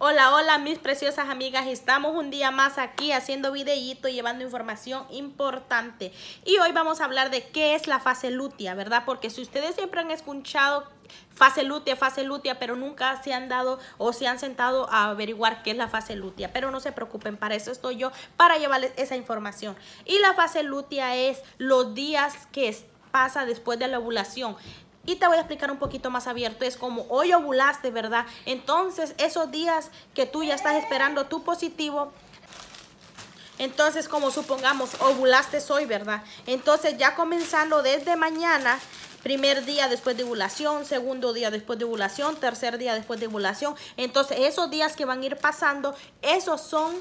Hola, hola mis preciosas amigas, estamos un día más aquí haciendo videíto, llevando información importante y hoy vamos a hablar de qué es la fase lútea, ¿verdad? Porque si ustedes siempre han escuchado fase lútea, fase lútea, pero nunca se han dado o se han sentado a averiguar qué es la fase lútea. Pero no se preocupen, para eso estoy yo, para llevarles esa información. Y la fase lútea es los días que pasa después de la ovulación. Y te voy a explicar un poquito más abierto. Es como hoy ovulaste, ¿verdad? Entonces, esos días que tú ya estás esperando tu positivo, entonces, como supongamos, ovulaste hoy, ¿verdad? Entonces, ya comenzando desde mañana, primer día después de ovulación, segundo día después de ovulación, tercer día después de ovulación. Entonces, esos días que van a ir pasando, esos son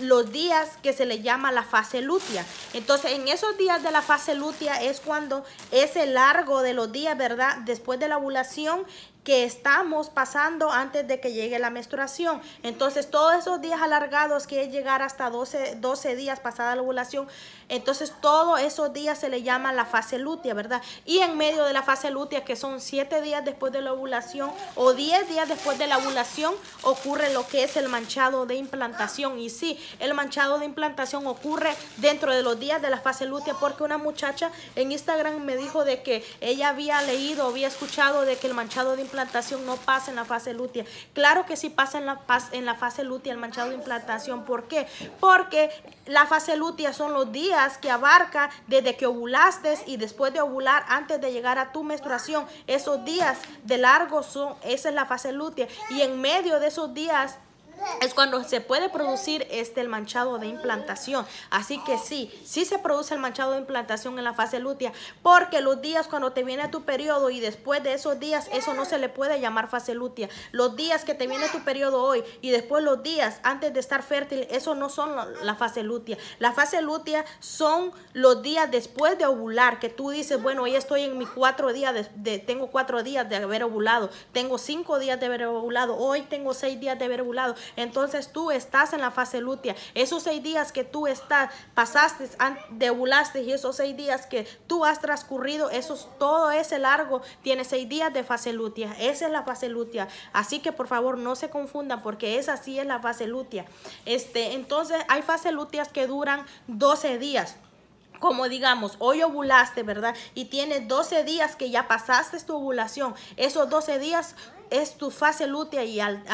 los días que se le llama la fase lútea. Entonces, en esos días de la fase lútea es cuando ese largo de los días, ¿verdad? Después de la ovulación que estamos pasando antes de que llegue la menstruación. Entonces, todos esos días alargados que es llegar hasta 12, 12 días pasada la ovulación, entonces todos esos días se le llama la fase lútea, ¿verdad? Y en medio de la fase lútea, que son 7 días después de la ovulación o 10 días después de la ovulación, ocurre lo que es el manchado de implantación. Y sí, el manchado de implantación ocurre dentro de los días de la fase lútea porque una muchacha en Instagram me dijo de que ella había leído, había escuchado de que el manchado de implantación no pasa en la fase lútea. Claro que sí pasa en la, en la fase lútea el manchado de implantación. ¿Por qué? Porque la fase lútea son los días que abarca desde que ovulaste y después de ovular antes de llegar a tu menstruación. Esos días de largo son, esa es la fase lútea. Y en medio de esos días es cuando se puede producir este el manchado de implantación. Así que sí, sí se produce el manchado de implantación en la fase lútea, porque los días cuando te viene tu periodo y después de esos días, eso no se le puede llamar fase lútea. Los días que te viene tu periodo hoy y después los días antes de estar fértil, eso no son la fase lútea. La fase lútea son los días después de ovular, que tú dices, bueno, hoy estoy en mis cuatro días, de, tengo cuatro días de haber ovulado, tengo cinco días de haber ovulado, hoy tengo seis días de haber ovulado entonces tú estás en la fase lútea. Esos seis días que tú estás, pasaste, debulaste y esos seis días que tú has transcurrido, esos, todo ese largo tiene seis días de fase lútea. Esa es la fase lútea. Así que por favor no se confundan porque esa sí es la fase lutia. Este, entonces hay fases lúteas que duran 12 días como digamos, hoy ovulaste, ¿verdad? Y tienes 12 días que ya pasaste tu ovulación. Esos 12 días es tu fase lútea y al,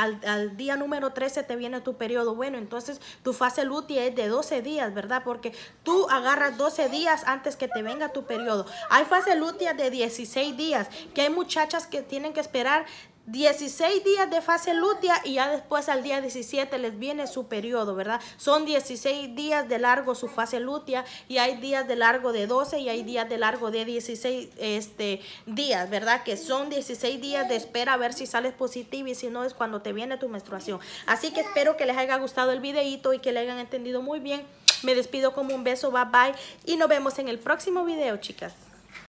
día número 13 te viene tu periodo. Bueno, entonces tu fase lútea es de 12 días, ¿verdad? Porque tú agarras 12 días antes que te venga tu periodo. Hay fase lútea de 16 días, que hay muchachas que tienen que esperar 16 días de fase lútea y ya después al día 17 les viene su periodo, ¿verdad? Son 16 días de largo su fase lútea y hay días de largo de 12 y hay días de largo de 16 este, días, ¿verdad? Que son 16 días de espera a ver si sales positivo y si no es cuando te viene tu menstruación. Así que espero que les haya gustado el videito y que le hayan entendido muy bien. Me despido como un beso, bye bye y nos vemos en el próximo video, chicas.